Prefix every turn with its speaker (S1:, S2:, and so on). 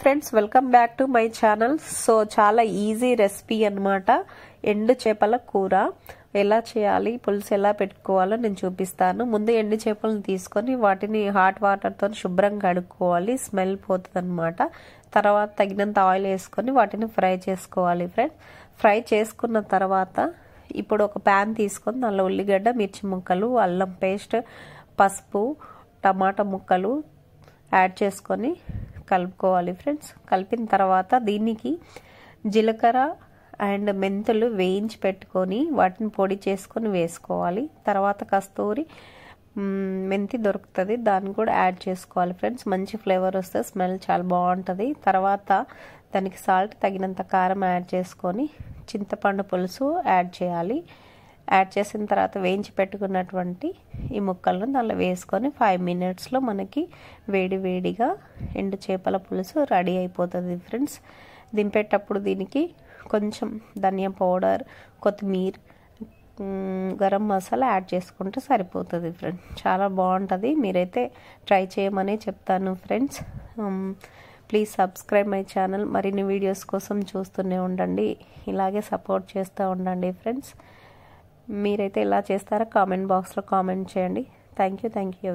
S1: friends welcome back to my channel so చాలా easy recipe అనమాట ఎండు చేపల కూర ఎలా చేయాలి పులుసు ఎలా పెట్టుకోవాలో నేను చూపిస్తాను ముందు ఎండు చేపలను తీసుకొని వాటిని హాట్ వాటర్తో శుభ్రంగా కడుక్కోవాలి స్మెల్ అనమాట తర్వాత తగినంత ఆయిల్ వేసుకొని వాటిని ఫ్రై చేసుకోవాలి ఫ్రెండ్స్ ఫ్రై చేసుకున్న తర్వాత ఇప్పుడు ఒక ప్యాన్ తీసుకొని దానిలో ఉల్లిగడ్డ మిర్చి ముక్కలు అల్లం పేస్ట్ పసుపు టమాటా ముక్కలు యాడ్ చేసుకొని కలుపుకోవాలి ఫ్రెండ్స్ కలిపిన తర్వాత దీనికి జీలకర్ర అండ్ మెంతులు వేయించి పెట్టుకొని వాటిని పొడి చేసుకొని వేసుకోవాలి తర్వాత కస్తూరి మెంతి దొరుకుతుంది దాన్ని కూడా యాడ్ చేసుకోవాలి ఫ్రెండ్స్ మంచి ఫ్లేవర్ వస్తే స్మెల్ చాలా బాగుంటుంది తర్వాత దానికి సాల్ట్ తగినంత కారం యాడ్ చేసుకొని చింతపండు పులుసు యాడ్ చేయాలి యాడ్ చేసిన తర్వాత వేయించి పెట్టుకున్నటువంటి ఈ ముక్కలను దానిలో వేసుకొని ఫైవ్ మినిట్స్లో మనకి వేడి వేడిగా ఎండు చేపల పులుసు రెడీ అయిపోతుంది ఫ్రెండ్స్ దింపేటప్పుడు దీనికి కొంచెం ధనియా పౌడర్ కొత్తిమీర్ గరం మసాలా యాడ్ చేసుకుంటే సరిపోతుంది ఫ్రెండ్స్ చాలా బాగుంటుంది మీరైతే ట్రై చేయమని చెప్తాను friends please subscribe my channel మరిన్ని వీడియోస్ కోసం చూస్తూనే ఉండండి ఇలాగే సపోర్ట్ చేస్తూ ఉండండి ఫ్రెండ్స్ మీరైతే ఎలా చేస్తారో కామెంట్ బాక్స్లో కామెంట్ చేయండి థ్యాంక్ యూ థ్యాంక్ యూ